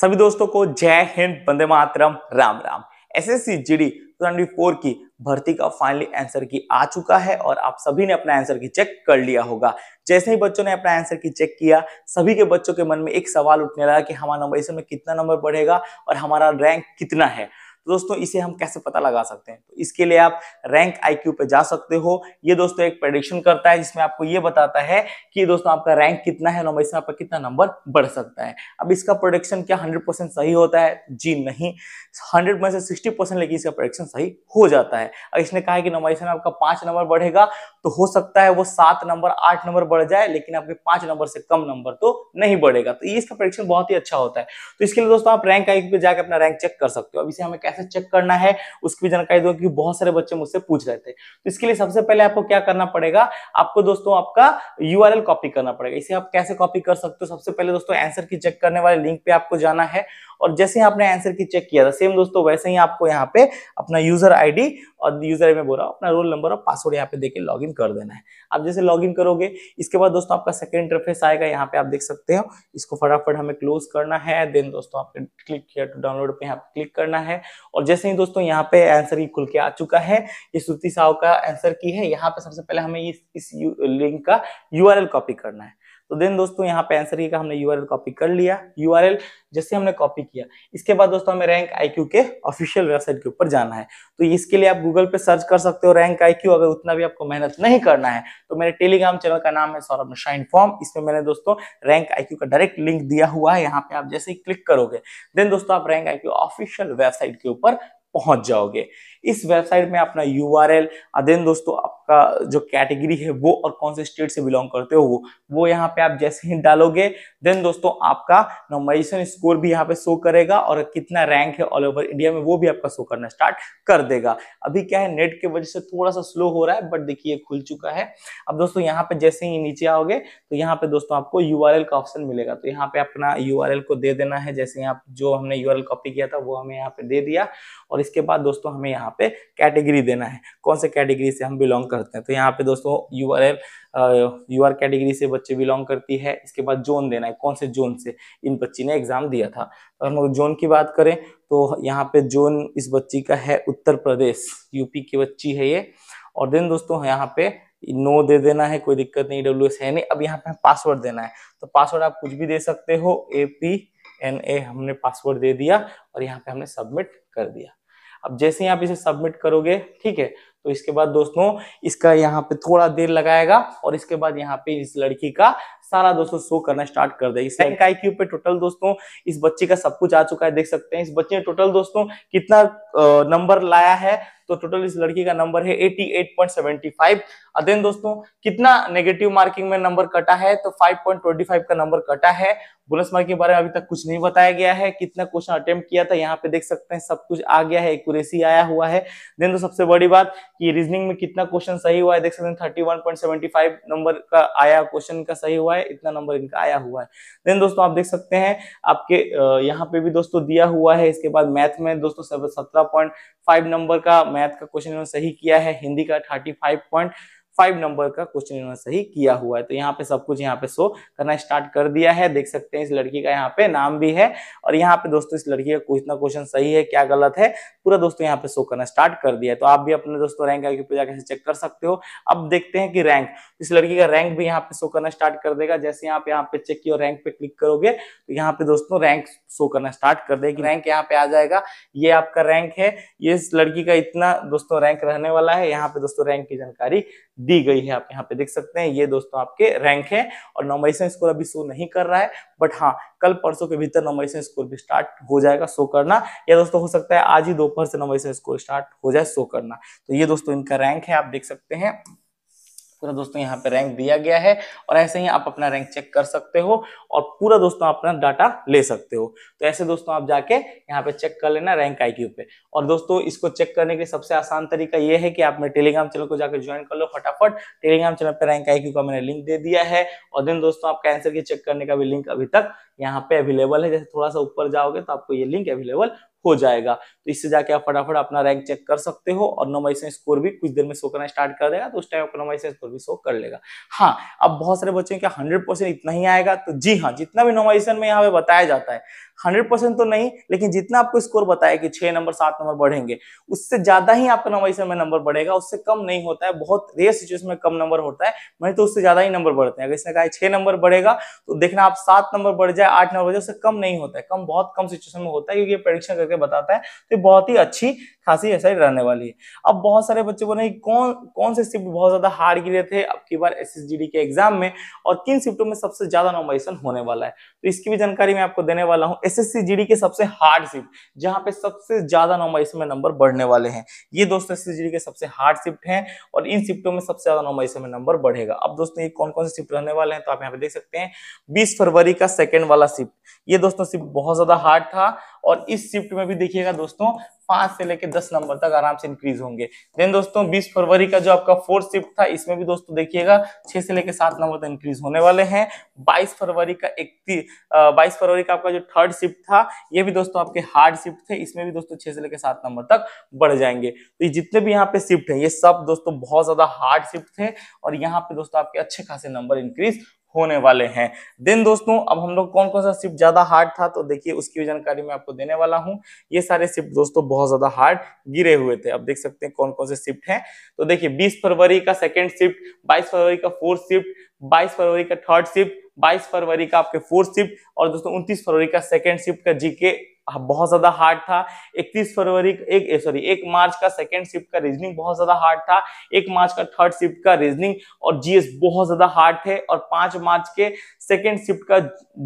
सभी दोस्तों को जय हिंद बंदे मातरम राम राम एसएससी जीडी 24 की भर्ती का फाइनली आंसर की आ चुका है और आप सभी ने अपना आंसर की चेक कर लिया होगा जैसे ही बच्चों ने अपना आंसर की चेक किया सभी के बच्चों के मन में एक सवाल उठने लगा कि हमारा नंबर इसमें कितना नंबर बढ़ेगा और हमारा रैंक कितना है तो दोस्तों इसे हम कैसे पता लगा सकते हैं तो इसके लिए आप रैंक आईक्यू पे जा सकते हो ये दोस्तों एक प्रडिक्शन करता है जिसमें आपको ये बताता है कि दोस्तों आपका रैंक कितना है नंबर इसमें आपका कितना नंबर बढ़ सकता है अब इसका प्रोडिक्शन क्या हंड्रेड सही होता है जी नहीं हंड्रेड में से सिक्सटी लेकिन इसका प्रोडिक्शन सही हो जाता है और इसने कहा है कि नंबर इसमें आपका पांच नंबर बढ़ेगा तो हो सकता है वो सात नंबर आठ नंबर बढ़ जाए लेकिन आपके पांच नंबर से कम नंबर तो नहीं बढ़ेगा तो ये इसका परीक्षण बहुत ही अच्छा होता है तो इसके लिए दोस्तों आप रैंक आई पे जाकर अपना रैंक चेक कर सकते हो अब इसे हमें कैसे चेक करना है उसकी भी जानकारी दो क्योंकि बहुत सारे बच्चे मुझसे पूछ रहे थे तो इसके लिए सबसे पहले आपको क्या करना पड़ेगा आपको दोस्तों आपका यू कॉपी करना पड़ेगा इसे आप कैसे कॉपी कर सकते हो सबसे पहले दोस्तों आंसर की चेक करने वाले लिंक पे आपको जाना है और जैसे ही आपने आंसर की चेक किया था सेम दोस्तों वैसे ही आपको यहाँ पे अपना यूजर आई और यूजर में बोल रहा हूँ अपना रोल नंबर और पासवर्ड यहाँ पे देके इन कर देना है आप जैसे इन करोगे इसके बाद दोस्तों आपका सेकेंड इंटरफेस आएगा यहाँ पे आप देख सकते हो इसको फटाफट हमें क्लोज करना है देन दोस्तों आपने क्लिक किया टू डाउनलोड पे यहाँ क्लिक करना है और जैसे ही दोस्तों यहाँ पे आंसर की खुल के आ चुका है ये श्रुति साहु का आंसर की है यहाँ पे सबसे पहले हमें इस लिंक का यू कॉपी करना है तो देन दोस्तों यहाँ पे आंसर ये हमने यूआरएल कॉपी कर लिया यूआरएल जैसे हमने कॉपी किया इसके बाद दोस्तों हमें रैंक आईक्यू के ऑफिशियल वेबसाइट के ऊपर जाना है तो इसके लिए आप गूगल पे सर्च कर सकते हो रैंक आईक्यू अगर उतना भी आपको मेहनत नहीं करना है तो मेरे टेलीग्राम चैनल का नाम है सौरभ मिश्रा फॉर्म इसमें मैंने दोस्तों रैंक आईक्यू का डायरेक्ट लिंक दिया हुआ है यहाँ पे आप जैसे ही क्लिक करोगे देन दोस्तों आप रैंक आईक्यू ऑफिशियल वेबसाइट के ऊपर पहुंच जाओगे इस वेबसाइट में अपना यू आर एल देन दोस्तों आपका जो कैटेगरी है वो और कौन से स्टेट से बिलोंग करते हो वो वो यहाँ पे आप जैसे ही डालोगे देन दोस्तों आपका नॉमिनेशन स्कोर भी यहाँ पे शो करेगा और कितना रैंक है ऑल ओवर इंडिया में वो भी आपका शो करना स्टार्ट कर देगा अभी क्या है नेट के वजह से थोड़ा सा स्लो हो रहा है बट देखिए खुल चुका है अब दोस्तों यहाँ पे जैसे ही नीचे आओगे तो यहाँ पे दोस्तों आपको यू का ऑप्शन मिलेगा तो यहाँ पे अपना यू को दे देना है जैसे यहाँ जो हमने यू कॉपी किया था वो हमें यहाँ पे दे दिया और इसके बाद दोस्तों हमें यहाँ यहाँ पे कैटेगरी देना है कौन से कैटेगरी से हम बिलोंग करते हैं तो यहाँ पे दोस्तों U R L U R category से बच्चे बिलोंग करती है इसके बाद जोन देना है कौन से जोन से इन बच्ची ने एग्जाम दिया था तो हम लोग जोन की बात करें तो यहाँ पे जोन इस बच्ची का है उत्तर प्रदेश यूपी की बच्ची है ये और देन दोस्तों यहाँ पे नो दे देना है कोई दिक्कत नहीं डब्ल्यू एस है नहीं अब यहाँ पे पासवर्ड देना है तो पासवर्ड आप कुछ भी दे सकते हो ए पी एन ए हमने पासवर्ड दे दिया और यहाँ पे हमने सबमिट कर दिया अब जैसे ही आप इसे सबमिट करोगे ठीक है तो इसके बाद दोस्तों इसका यहाँ पे थोड़ा देर लगाएगा और इसके बाद यहाँ पे इस लड़की का सारा दोस्तों शो करना स्टार्ट कर देगी सैंक आई पे टोटल दोस्तों इस बच्चे का सब कुछ आ चुका है देख सकते हैं इस बच्चे ने टोटल दोस्तों कितना नंबर लाया है तो टोटल इस लड़की का नंबर है 88.75 अदेन दोस्तों कितना नेगेटिव मार्किंग में नंबर कटा है तो 5.25 का नंबर कटा है बोनस मार्किंग के बारे में अभी तक कुछ नहीं बताया गया है कितना क्वेश्चन अटेम्प्ट किया था यहाँ पे देख सकते हैं सब कुछ आ गया है एक्यूरेसी आया हुआ है देन तो सबसे बड़ी बात कि रीजनिंग में कितना क्वेश्चन सही हुआ है देख सकते हैं थर्टी नंबर का आया क्वेश्चन का सही हुआ है है इतना नंबर इनका आया हुआ है देन दोस्तों आप देख सकते हैं आपके यहाँ पे भी दोस्तों दिया हुआ है इसके बाद मैथ में दोस्तों सत्रह पॉइंट फाइव नंबर का मैथ का क्वेश्चन सही किया है हिंदी का thirty five point five number का क्वेश्चन इन्होंने सही किया हुआ है तो यहाँ पे सब कुछ यहाँ पे शो करना स्टार्ट कर दिया है देख सकते हैं इस लड़की का यहाँ पे नाम भी है और यहाँ पे दोस्तों इस लड़की का कुछ ना क्वेश्चन सही है क्या गलत है पूरा दोस्तों यहाँ पे शो करना स्टार्ट कर दिया है तो आप भी अपने दोस्तों रैंक आई पे जाकर चेक कर सकते हो अब देखते हैं कि रैंक इस लड़की का रैंक भी यहाँ पे शो करना स्टार्ट कर देगा जैसे यहाँ पे यहाँ पे चेक किया रैंक पे क्लिक करोगे तो यहाँ पे दोस्तों रैंक शो करना स्टार्ट कर देगी रैंक यहाँ पे आ जाएगा ये आपका रैंक है ये इस लड़की का इतना दोस्तों रैंक रहने वाला है यहाँ पे दोस्तों रैंक की जानकारी दी गई है आप यहाँ पे देख सकते हैं ये दोस्तों आपके रैंक है और नॉमिनेशन स्कोर अभी शो नहीं कर रहा है बट हाँ कल परसों के भीतर नॉमिनेशन स्कोर भी स्टार्ट हो जाएगा शो करना या दोस्तों हो सकता है आज ही दोपहर से नॉमिनेशन स्कोर स्टार्ट हो जाए शो करना तो ये दोस्तों इनका रैंक है आप देख सकते हैं पूरा दोस्तों यहाँ पे रैंक दिया गया है और ऐसे ही आप अपना रैंक चेक कर सकते हो और पूरा दोस्तों अपना डाटा ले सकते हो तो ऐसे दोस्तों आप जाके यहाँ पे चेक कर लेना रैंक आई पे और दोस्तों इसको चेक करने के सबसे आसान तरीका ये है कि आप मेरे टेलीग्राम चैनल को जाकर ज्वाइन कर लो फटाफट टेलीग्राम चैनल पर रैंक आई का मैंने लिंक दे दिया है और देन दोस्तों आपका आंसर की चेक करने का भी लिंक अभी तक यहाँ पे अवेलेबल है जैसे थोड़ा सा ऊपर जाओगे तो आपको ये लिंक अवेलेबल हो जाएगा तो इससे जाके आप फटाफट अपना रैंक चेक कर सकते हो और नोमाइसन स्कोर भी कुछ देर में शो करना स्टार्ट कर देगा तो उस टाइम आपका नोमाइसेशन स्कोर भी शो कर लेगा हाँ अब बहुत सारे बच्चे क्या हंड्रेड परसेंट इतना ही आएगा तो जी हाँ जितना भी नोमाइसन में यहाँ पे बताया जाता है हंड्रेड परसेंट तो नहीं लेकिन जितना आपको स्कोर बताया कि छह नंबर सात नंबर बढ़ेंगे उससे ज्यादा ही आपका नोमाइसन में नंबर बढ़ेगा उससे कम नहीं होता है बहुत रेयर सिचुएशन में कम नंबर होता है मैं तो उससे ज्यादा ही नंबर बढ़ते हैं अगर इसने कहा छह नंबर बढ़ेगा तो देखना आप सात नंबर बढ़ जाए आठ नंबर बढ़ जाए उससे कम नहीं होता है कम बहुत कम सिचुएशन में होता है क्योंकि परीक्षा करके बताता है तो बहुत ही अच्छी खासी एक्साइड रहने वाली है अब बहुत सारे बच्चे बोल रहे हैं कौन कौन से शिफ्ट बहुत ज़्यादा हार्ड गिरे थे अब की बार एस के एग्जाम में और किन शिफ्टों में सबसे ज़्यादा नॉमिनेशन होने वाला है तो इसकी भी जानकारी मैं आपको देने वाला हूँ एस एस के सबसे हार्ड शिफ्ट जहाँ पे सबसे ज़्यादा नॉमिनेशन में नंबर बढ़ने वाले हैं ये दोस्तों एस के सबसे हार्ड शिफ्ट है और इन शिफ्टों में सबसे ज़्यादा नॉमिनेशन में नंबर बढ़ेगा अब दोस्तों ये कौन कौन से शिफ्ट रहने वाले हैं तो आप यहाँ पे देख सकते हैं बीस फरवरी का सेकेंड वाला शिफ्ट ये दोस्तों शिफ्ट बहुत ज़्यादा हार्ड था और इस शिफ्ट में भी देखिएगा दोस्तों पांच से लेकर दस नंबर तक आराम से इंक्रीज होंगे देन दोस्तों बीस फरवरी का जो आपका फोर्थ शिफ्ट था इसमें भी दोस्तों देखिएगा छह से लेकर सात नंबर तक इंक्रीज होने वाले हैं बाईस फरवरी का इकतीस बाईस फरवरी का आपका जो थर्ड शिफ्ट था ये भी दोस्तों आपके हार्ड शिफ्ट थे इसमें भी दोस्तों छह से लेकर सात नंबर तक बढ़ जाएंगे तो जितने भी यहाँ पे शिफ्ट है ये सब दोस्तों बहुत ज्यादा हार्ड शिफ्ट थे और यहाँ पे दोस्तों आपके अच्छे खासे नंबर इंक्रीज होने वाले हैं देन दोस्तों अब हम लोग कौन कौन सा शिफ्ट ज्यादा हार्ड था तो देखिए उसकी भी जानकारी मैं आपको देने वाला हूँ ये सारे शिफ्ट दोस्तों बहुत ज्यादा हार्ड गिरे हुए थे अब देख सकते हैं कौन कौन से शिफ्ट हैं तो देखिए 20 फरवरी का सेकेंड शिफ्ट 22 फरवरी का फोर्थ शिफ्ट 22 फरवरी का थर्ड शिफ्ट 22 फरवरी का आपके फोर्थ शिफ्ट और दोस्तों 29 फरवरी का सेकंड शिफ्ट का जीके बहुत ज्यादा हार्ड था 31 फरवरी एक सॉरी एक मार्च का सेकेंड शिफ्ट का रीजनिंग बहुत ज्यादा हार्ड था एक मार्च का थर्ड शिफ्ट का रीजनिंग और जीएस बहुत ज्यादा हार्ड थे और पांच मार्च के सेकेंड शिफ्ट का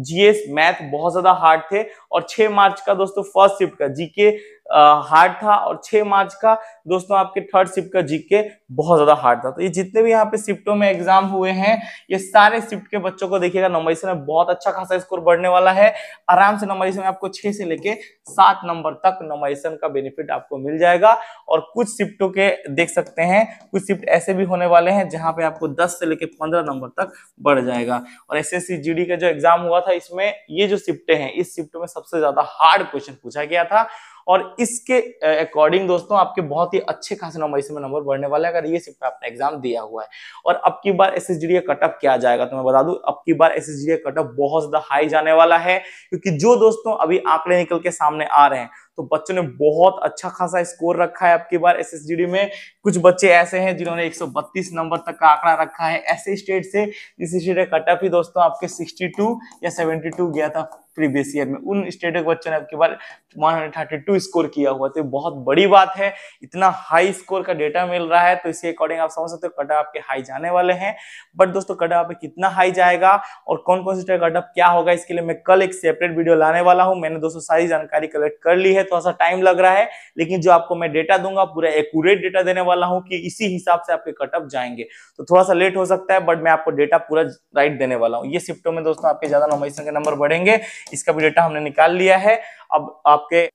जीएस मैथ बहुत ज्यादा हार्ड थे और छह मार्च का दोस्तों फर्स्ट शिफ्ट का जीके हार्ड था और छह मार्च का दोस्तों आपके थर्ड शिफ्ट का जीके बहुत ज्यादा हार्ड था तो ये जितने भी यहाँ पे शिफ्टों में एग्जाम हुए हैं ये सारे शिफ्ट के बच्चों को देखिएगा नंबर में बहुत अच्छा खासा स्कोर बढ़ने वाला है आराम से नंबर में आपको छह से लेके सात नंबर तक नंबरिशन का बेनिफिट आपको मिल जाएगा और कुछ शिफ्टों के देख सकते हैं कुछ शिफ्ट ऐसे भी होने वाले हैं जहां पे आपको दस से लेके पंद्रह नंबर तक बढ़ जाएगा और एस एस का जो एग्जाम हुआ था इसमें ये जो शिफ्ट हैं इस शिफ्ट में सबसे ज्यादा हार्ड क्वेश्चन पूछा गया था और इसके अकॉर्डिंग दोस्तों आपके बहुत ही अच्छे खासे नंबर इसमें नंबर बढ़ने वाले अगर ये सिर्फ आपने एग्जाम दिया हुआ है और अब की बार एस एस का कटअप क्या जाएगा तो मैं बता दू अब की बार एस एस का कटअप बहुत ज्यादा हाई जाने वाला है क्योंकि जो दोस्तों अभी आंकड़े निकल के सामने आ रहे हैं तो बच्चों ने बहुत अच्छा खासा स्कोर रखा है आपकी बार एसएसजीडी में कुछ बच्चे ऐसे हैं जिन्होंने 132 नंबर तक का आंकड़ा रखा है ऐसे स्टेट से जिस स्टेट का कटअप ही दोस्तों आपके 62 या 72 गया था प्रीवियस ईयर में उन स्टेट के बच्चों ने आपकी बार 132 स्कोर किया हुआ तो बहुत बड़ी बात है इतना हाई स्कोर का डेटा मिल रहा है तो इसके अकॉर्डिंग आप समझ सकते हो कट आपके हाई जाने वाले हैं बट दोस्तों कट पे कितना हाई जाएगा और कौन कौन सी कट क्या होगा इसके लिए मैं कल एक सेपरेट वीडियो लाने वाला हूँ मैंने दोस्तों सारी जानकारी कलेक्ट कर ली है थोड़ा सा टाइम लग रहा है लेकिन जो आपको मैं डेटा दूंगा पूरा एक्यूरेट डेटा देने वाला हूँ कि इसी हिसाब से आपके कटअप जाएंगे तो थोड़ा सा लेट हो सकता है बट मैं आपको डेटा पूरा राइट देने वाला हूँ ये शिफ्टों में दोस्तों आपके ज्यादा नॉमिनेशन के नंबर बढ़ेंगे इसका भी डेटा हमने निकाल लिया है अब आपके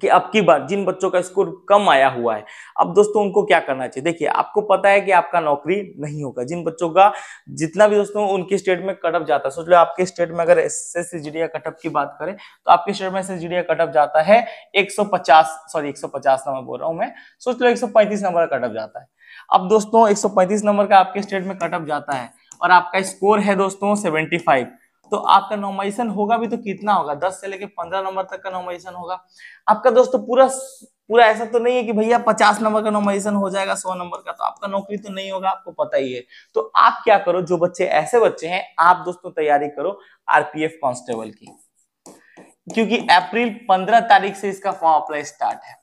कि अब की बार जिन बच्चों का स्कोर कम आया हुआ है अब दोस्तों उनको क्या करना चाहिए देखिए आपको पता है कि आपका नौकरी नहीं होगा जिन बच्चों का जितना भी दोस्तों उनके स्टेट में कटअप जाता है सोच लो आपके स्टेट में अगर एस एस या कटअप की बात करें तो आपके स्टेट में एस एस कटअप जाता है 150 सॉरी 150 नंबर बोल रहा हूँ मैं सोच लो पैंतीस नंबर का कटअप जाता है अब दोस्तों पैंतीस नंबर का आपके स्टेट में कटअप जाता है और आपका स्कोर है दोस्तों फाइव तो आपका नॉमिनेशन होगा भी तो कितना होगा दस से लेकर पंद्रह नंबर तक का नॉमिनेशन होगा आपका दोस्तों तो पूरा पूरा ऐसा तो नहीं है कि भैया पचास नंबर का नॉमिनेशन हो जाएगा सौ नंबर का तो आपका नौकरी तो नहीं होगा आपको पता ही है तो आप क्या करो जो बच्चे ऐसे बच्चे हैं आप दोस्तों तैयारी करो आरपीएफ कांस्टेबल की क्योंकि अप्रैल पंद्रह तारीख से इसका फॉर्म अप्लाई स्टार्ट है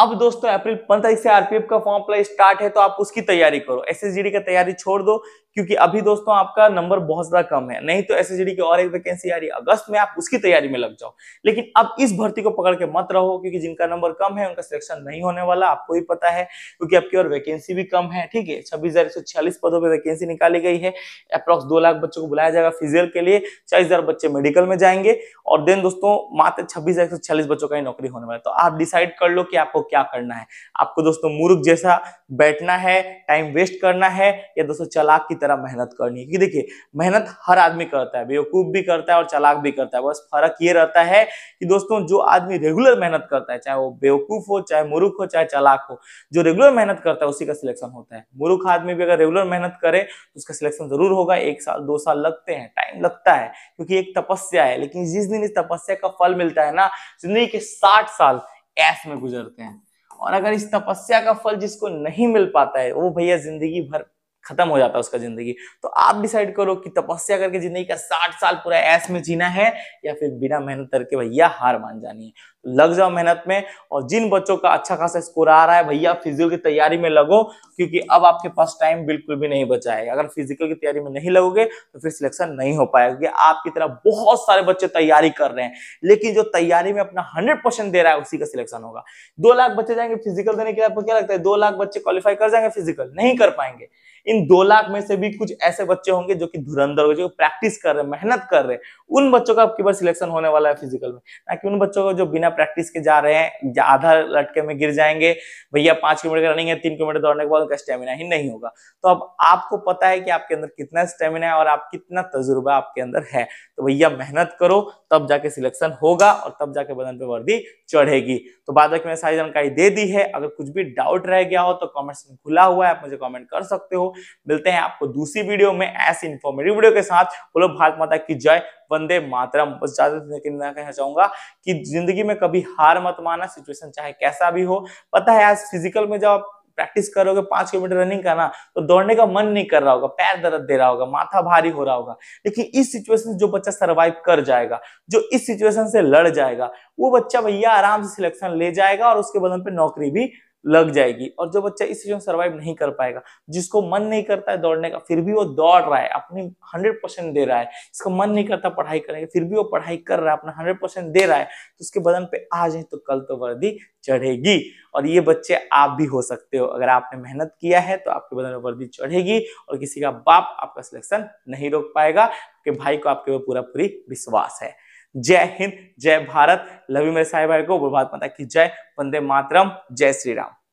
अब दोस्तों अप्रैल पंद्रह से आरपीएफ का फॉर्म अप्लाई स्टार्ट है तो आप उसकी तैयारी करो एसएसजीडी का तैयारी छोड़ दो क्योंकि अभी दोस्तों आपका नंबर बहुत ज्यादा कम है नहीं तो एसएसजीडी की और एक वैकेंसी आ रही है अगस्त में आप उसकी तैयारी में लग जाओ लेकिन अब इस भर्ती को पकड़ के मत रहो क्योंकि जिनका नंबर कम है उनका सिलेक्शन नहीं होने वाला आपको भी पता है क्योंकि आपकी और वैकेंसी भी कम है ठीक है छब्बीस पदों पर वैकेंसी निकाली गई है अप्रॉक्स दो लाख बच्चों को बुलाया जाएगा फिजियल के लिए चालीस बच्चे मेडिकल में जाएंगे और देन दोस्तों मात्र छब्बीस बच्चों का ही नौकरी होने वाला है तो आप डिसाइड कर लो कि आपको क्या करना है आपको दोस्तों मूर्ख जैसा बैठना है टाइम वेस्ट करना है या दोस्तों चलाक की तरह मेहनत करनी है क्योंकि देखिए मेहनत हर आदमी करता है बेवकूफ़ भी करता है और चलाक भी करता है बस फर्क ये रहता है कि दोस्तों जो आदमी रेगुलर मेहनत करता है चाहे वो बेवकूफ़ हो चाहे मूर्ख हो चाहे चलाक हो जो रेगुलर मेहनत करता है उसी का सिलेक्शन होता है मूर्ख आदमी भी अगर रेगुलर मेहनत करे तो उसका सिलेक्शन जरूर होगा एक साल दो साल लगते हैं टाइम लगता है क्योंकि एक तपस्या है लेकिन जिस दिन इस तपस्या का फल मिलता है ना जिंदगी के साठ साल ऐस में गुजरते हैं और अगर इस तपस्या का फल जिसको नहीं मिल पाता है वो भैया जिंदगी भर खत्म हो जाता है उसका जिंदगी तो आप डिसाइड करो कि तपस्या करके जिंदगी का साठ साल पूरा ऐस में जीना है या फिर बिना मेहनत करके भैया हार मान जानी है लग जाओ मेहनत में और जिन बच्चों का अच्छा खासा स्कोर आ रहा है भैया फिजिकल की तैयारी में लगो क्योंकि अब आपके पास टाइम बिल्कुल भी नहीं बचा है अगर फिजिकल की तैयारी में नहीं लगोगे तो फिर सिलेक्शन नहीं हो पाएगा क्योंकि आपकी तरह बहुत सारे बच्चे तैयारी कर रहे हैं लेकिन जो तैयारी में अपना हंड्रेड दे रहा है उसी का सिलेक्शन होगा दो लाख बच्चे जाएंगे फिजिकल देने के लिए आपको क्या लगता है दो लाख बच्चे क्वालिफाई कर जाएंगे फिजिकल नहीं कर पाएंगे इन दो लाख में से भी कुछ ऐसे बच्चे होंगे जो कि धुरंधर हो जो प्रैक्टिस कर रहे हैं मेहनत कर रहे हैं उन बच्चों का आपके पास सिलेक्शन होने वाला है फिजिकल में ना कि उन बच्चों का जो बिना प्रैक्टिस के जा रहे हैं आधा लटके में गिर जाएंगे भैया पांच किलोमीटर रनिंग है तीन किलोमीटर दौड़ने के बाद उनका स्टेमिना ही नहीं होगा तो अब आपको पता है कि आपके अंदर कितना स्टेमिना है और आप कितना तजुर्बा आपके अंदर है तो भैया मेहनत करो तब जाके सिलेक्शन होगा और तब जाके बदन पे वर्दी चढ़ेगी तो बाद में सारी जानकारी दे दी है अगर कुछ भी डाउट रह गया हो तो कॉमेंट्स में खुला हुआ है आप मुझे कॉमेंट कर सकते हो मिलते हैं आपको दूसरी वीडियो में ऐसी इन्फॉर्मेटिव वीडियो के साथ बोलो भारत माता की जय वंदे मातरम बस ज्यादा लेकिन मैं कहना चाहूंगा कि जिंदगी में कभी हार मत माना सिचुएशन चाहे कैसा भी हो पता है आज फिजिकल में जब आप प्रैक्टिस करोगे पांच किलोमीटर रनिंग का ना तो दौड़ने का मन नहीं कर रहा होगा पैर दर्द दे रहा होगा माथा भारी हो रहा होगा लेकिन इस सिचुएशन से जो बच्चा सर्वाइव कर जाएगा जो इस सिचुएशन से लड़ जाएगा वो बच्चा भैया आराम से सिलेक्शन ले जाएगा और उसके बदन पे नौकरी भी लग जाएगी और जो बच्चा इस सीजन सर्वाइव नहीं कर पाएगा जिसको मन नहीं करता है दौड़ने का फिर भी वो दौड़ रहा है अपनी हंड्रेड परसेंट दे रहा है इसको मन नहीं करता पढ़ाई करने का फिर भी वो पढ़ाई कर रहा है अपना हंड्रेड परसेंट दे रहा है तो उसके बदन पे आज है तो कल तो वर्दी चढ़ेगी और ये बच्चे आप भी हो सकते हो अगर आपने मेहनत किया है तो आपके बदन में वर्दी चढ़ेगी और किसी का बाप आपका सिलेक्शन नहीं रोक पाएगा आपके भाई को आपके ऊपर पूरा पूरी विश्वास है जय हिंद जय भारत लवी मेरे साहिब भाई को बात माता की जय वंदे मातरम जय श्री राम